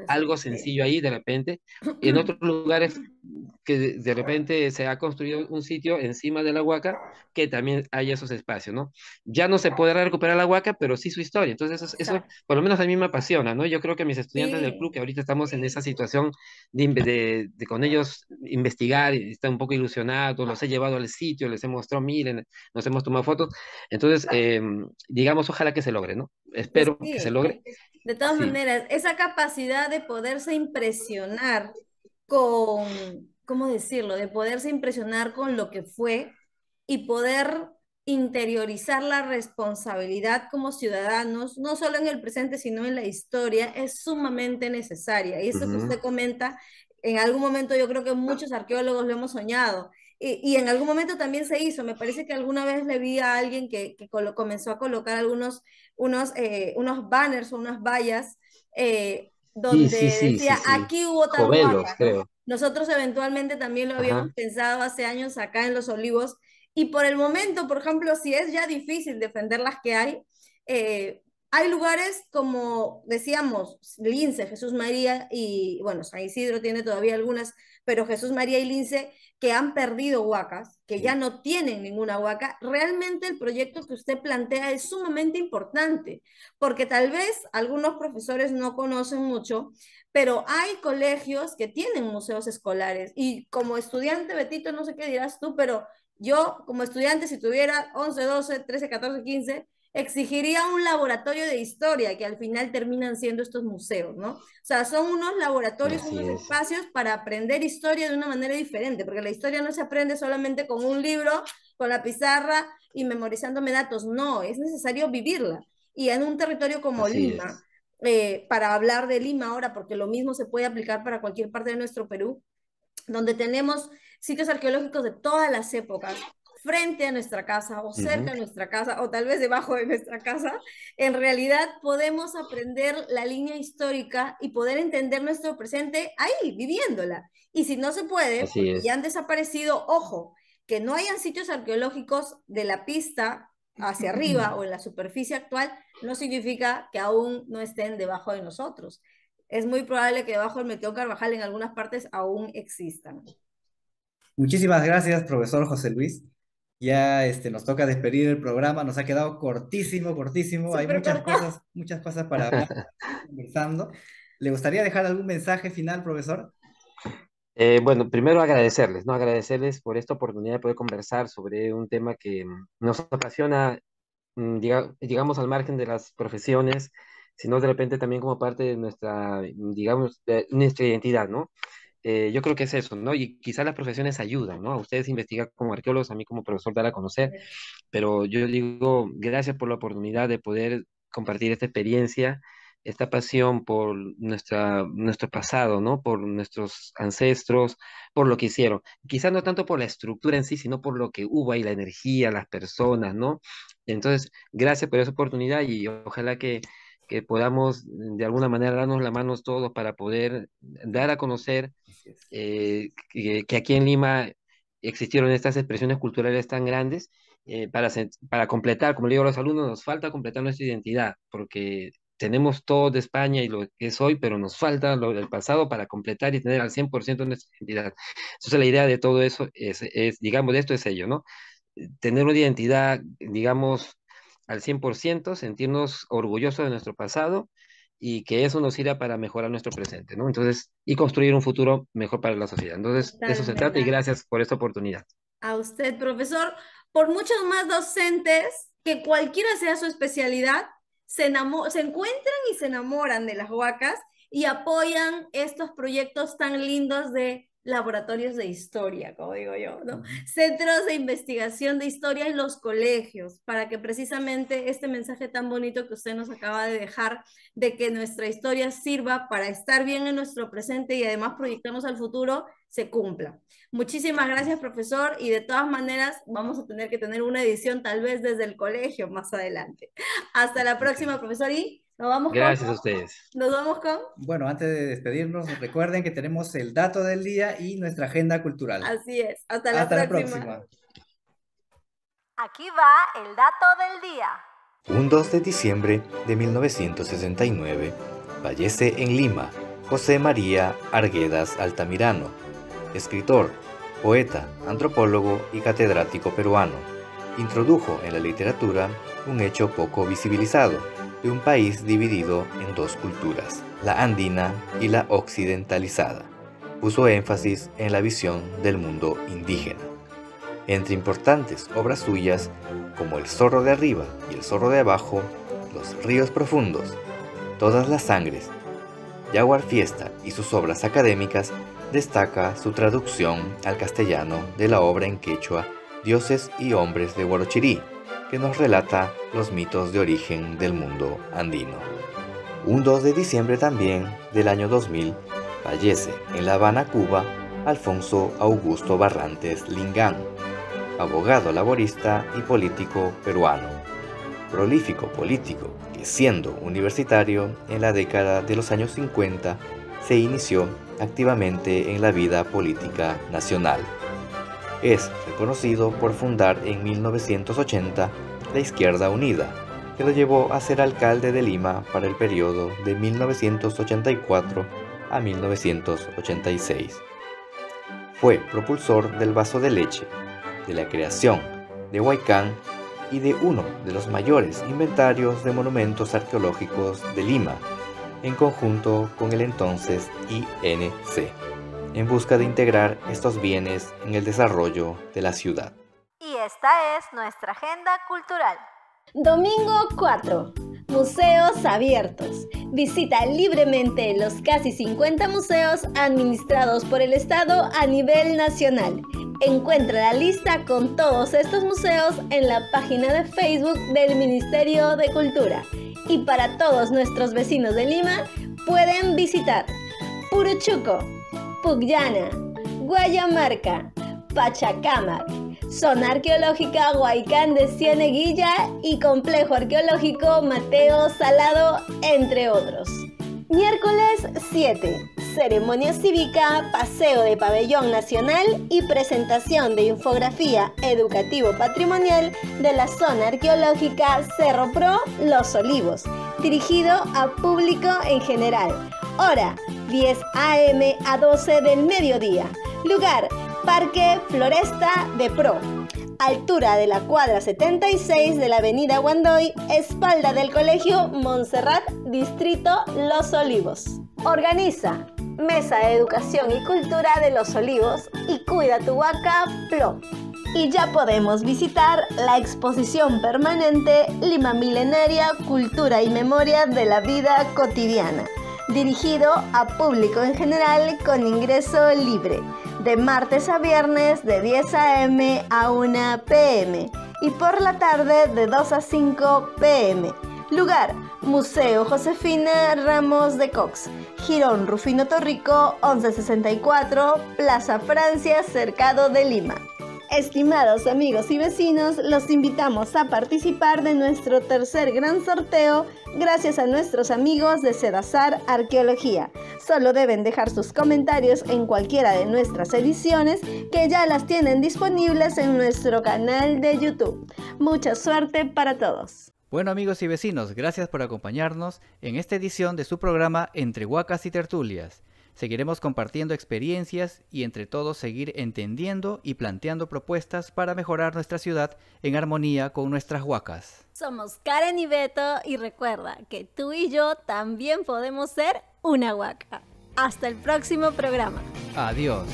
Algo sencillo ahí de repente. En otros lugares que de repente se ha construido un sitio encima de la huaca que también hay esos espacios, ¿no? Ya no se podrá recuperar la huaca, pero sí su historia. Entonces eso, por lo menos a mí me apasiona, ¿no? Yo creo que mis estudiantes del club, que ahorita estamos en esa situación de, con ellos investigar, están un poco ilusionados, los he llevado al sitio, les he mostrado, mi nos hemos tomado fotos. Entonces, em, digamos, ojalá que se logre, ¿no? Espero que se logre. De todas maneras, esa capacidad de poderse impresionar con, ¿cómo decirlo? De poderse impresionar con lo que fue y poder interiorizar la responsabilidad como ciudadanos, no solo en el presente, sino en la historia, es sumamente necesaria. Y eso que usted comenta, en algún momento yo creo que muchos arqueólogos lo hemos soñado, y, en algún momento también se hizo, me parece que alguna vez le vi a alguien que, comenzó a colocar algunos unos, eh, unos banners o unas vallas eh, donde decía, aquí hubo tal Nosotros eventualmente también lo habíamos pensado hace años acá en Los Olivos, y por el momento, por ejemplo, si es ya difícil defender las que hay, eh, hay lugares como decíamos, Lince, Jesús María y, bueno, San Isidro tiene todavía algunas, pero Jesús María y Lince que han perdido huacas, que ya no tienen ninguna huaca. Realmente el proyecto que usted plantea es sumamente importante, porque tal vez algunos profesores no conocen mucho, pero hay colegios que tienen museos escolares y como estudiante, Betito, no sé qué dirás tú, pero yo como estudiante, si tuviera 11, 12, 13, 14, 15 exigiría un laboratorio de historia que al final terminan siendo estos museos, ¿no? O sea, son unos laboratorios, unos espacios para aprender historia de una manera diferente, porque la historia no se aprende solamente con un libro, con la pizarra y memorizándome datos, no, es necesario vivirla. Y en un territorio como Lima, eh, para hablar de Lima ahora, porque lo mismo se puede aplicar para cualquier parte de nuestro Perú, donde tenemos sitios arqueológicos de todas las épocas, frente a nuestra casa o cerca de nuestra casa o tal vez debajo de nuestra casa, en realidad podemos aprender la línea histórica y poder entender nuestro presente ahí, viviéndola. Y si no se puede, y han desaparecido, ojo, que no hayan sitios arqueológicos de la pista hacia arriba o en la superficie actual, no significa que aún no estén debajo de nosotros. Es muy probable que debajo del Meteo Carvajal en algunas partes aún existan. Muchísimas gracias, profesor José Luis. Ya este, nos toca despedir el programa, nos ha quedado cortísimo, cortísimo, hay muchas cosas, muchas cosas para hablar, conversando. ¿Le gustaría dejar algún mensaje final, profesor? Eh, bueno, primero agradecerles, ¿no? Agradecerles por esta oportunidad de poder conversar sobre un tema que mm, nos apasiona, mm, digamos, al margen de las profesiones, sino de repente también como parte de nuestra, digamos, nuestra identidad, ¿no? Eh, yo creo que es eso, ¿no? Y quizás las profesiones ayudan, ¿no? A ustedes investigan como arqueólogos, a mí como profesor dar a conocer, pero yo digo, gracias por la oportunidad de poder compartir esta experiencia, esta pasión por nuestra, nuestro pasado, ¿no? Por nuestros ancestros, por lo que hicieron. Quizás no tanto por la estructura en sí, sino por lo que hubo ahí, la energía, las personas, ¿no? Entonces, gracias por esa oportunidad y ojalá que que podamos mm, de alguna manera darnos la mano todos para poder dar a conocer eh, que, aquí en Lima existieron estas expresiones culturales tan grandes eh, para, para completar, como le digo a los alumnos, nos falta completar nuestra identidad, porque tenemos todo de España y lo que es hoy, pero nos falta lo del pasado para completar y tener al 100% nuestra identidad. Entonces la idea de todo eso es, es digamos, de esto es ello, ¿no? Tener una identidad, digamos, al 100%, sentirnos orgullosos de nuestro pasado y que eso nos sirva para mejorar nuestro presente, ¿no? Entonces, y construir un futuro mejor para la sociedad. Entonces, eso se trata y gracias por esta oportunidad. A usted, profesor, por muchos más docentes, que cualquiera sea su especialidad, se, se encuentran y se enamoran de las huacas y apoyan estos proyectos tan lindos de laboratorios de historia, como digo yo, ¿no? Centros de investigación de historia en los colegios, para que precisamente este mensaje tan bonito que usted nos acaba de dejar, de que nuestra historia sirva para estar bien en nuestro presente y además proyectamos al futuro, se cumpla. Muchísimas gracias, profesor, y de todas maneras vamos a tener que tener una edición tal vez desde el colegio más adelante. Hasta la próxima, profesor, Gracias a ustedes. Nos vamos con. Bueno, antes de despedirnos, recuerden que tenemos el dato del día y nuestra agenda cultural. Así es. Hasta la, la próxima. Aquí va el dato del día. Un 2 de diciembre de 1969 fallece en Lima José María Arguedas Altamirano, escritor, poeta, antropólogo y catedrático peruano. Introdujo en la literatura un hecho poco visibilizado de un país dividido en dos culturas, la andina y la occidentalizada. Puso énfasis en la visión del mundo indígena. Entre importantes obras suyas, como El zorro de arriba y El zorro de abajo, Los ríos profundos, Todas las sangres, Jaguar Fiesta y sus obras académicas, destaca su traducción al castellano de la obra en quechua Dioses y hombres de Huarochirí, nos relata los mitos de origen del mundo andino. Un 2 de diciembre también del año 2000 fallece en La Habana, Cuba, Alfonso Augusto Barrantes Lingán, abogado laborista y político peruano, prolífico político que siendo universitario en la década de los años 50 se inició activamente en la vida política nacional. Es reconocido por fundar en 1980 la Izquierda Unida, que lo llevó a ser alcalde de Lima para el periodo de 1984 a 1986. Fue propulsor del vaso de leche, de la creación de Huaycán y de uno de los mayores inventarios de monumentos arqueológicos de Lima, en conjunto con el entonces INC en busca de integrar estos bienes en el desarrollo de la ciudad. Y esta es nuestra agenda cultural. Domingo 4. Museos abiertos. Visita libremente los casi 50 museos administrados por el Estado a nivel nacional. Encuentra la lista con todos estos museos en la página de Facebook del Ministerio de Cultura. Y para todos nuestros vecinos de Lima, pueden visitar Puruchuco, Pugllana, Guayamarca, Pachacámac, Zona Arqueológica Huaycán de Cieneguilla y Complejo Arqueológico Mateo Salado, entre otros. Miércoles 7. Ceremonia cívica, paseo de pabellón nacional y presentación de infografía educativo-patrimonial de la zona arqueológica Cerro Pro Los Olivos, dirigido a público en general. Hora 10 a.m. a 12 del mediodía. Lugar, Parque Floresta de Pro. Altura de la cuadra 76 de la avenida Guandoy, espalda del colegio Montserrat, distrito Los Olivos. Organiza Mesa de Educación y Cultura de Los Olivos y Cuida tu Huaca Pro. Y ya podemos visitar la exposición permanente Lima Milenaria, Cultura y Memoria de la Vida Cotidiana dirigido a público en general con ingreso libre, de martes a viernes de 10 a.m. a 1 p.m. y por la tarde de 2 a 5 p.m. Lugar, Museo Josefina Ramos de Cox, Girón Rufino Torrico, 1164, Plaza Francia, Cercado de Lima. Estimados amigos y vecinos, los invitamos a participar de nuestro tercer gran sorteo gracias a nuestros amigos de Sedazar Arqueología. Solo deben dejar sus comentarios en cualquiera de nuestras ediciones que ya las tienen disponibles en nuestro canal de YouTube. Mucha suerte para todos. Bueno amigos y vecinos, gracias por acompañarnos en esta edición de su programa Entre Huacas y Tertulias. Seguiremos compartiendo experiencias y entre todos seguir entendiendo y planteando propuestas para mejorar nuestra ciudad en armonía con nuestras huacas. Somos Karen y Beto y recuerda que tú y yo también podemos ser una huaca. Hasta el próximo programa. Adiós.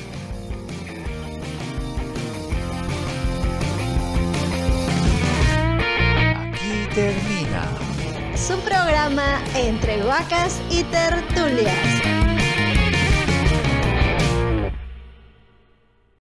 Aquí termina. Su programa entre huacas y tertulias.